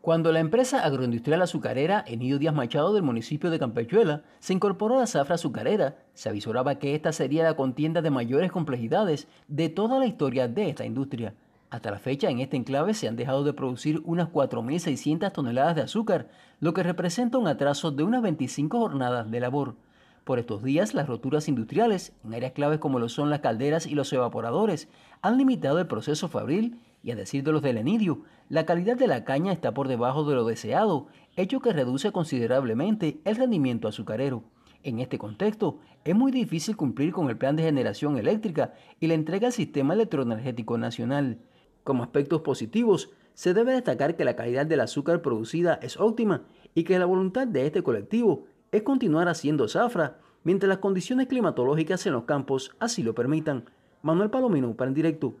Cuando la empresa agroindustrial azucarera Enido Díaz Machado del municipio de Campechuela se incorporó a la zafra azucarera, se avisoraba que esta sería la contienda de mayores complejidades de toda la historia de esta industria. Hasta la fecha, en este enclave se han dejado de producir unas 4.600 toneladas de azúcar, lo que representa un atraso de unas 25 jornadas de labor. Por estos días, las roturas industriales en áreas claves como lo son las calderas y los evaporadores han limitado el proceso fabril y a decir de los del Enidio, la calidad de la caña está por debajo de lo deseado, hecho que reduce considerablemente el rendimiento azucarero. En este contexto, es muy difícil cumplir con el plan de generación eléctrica y la entrega al sistema electroenergético nacional. Como aspectos positivos, se debe destacar que la calidad del azúcar producida es óptima y que la voluntad de este colectivo es continuar haciendo zafra mientras las condiciones climatológicas en los campos así lo permitan. Manuel Palomino para en directo.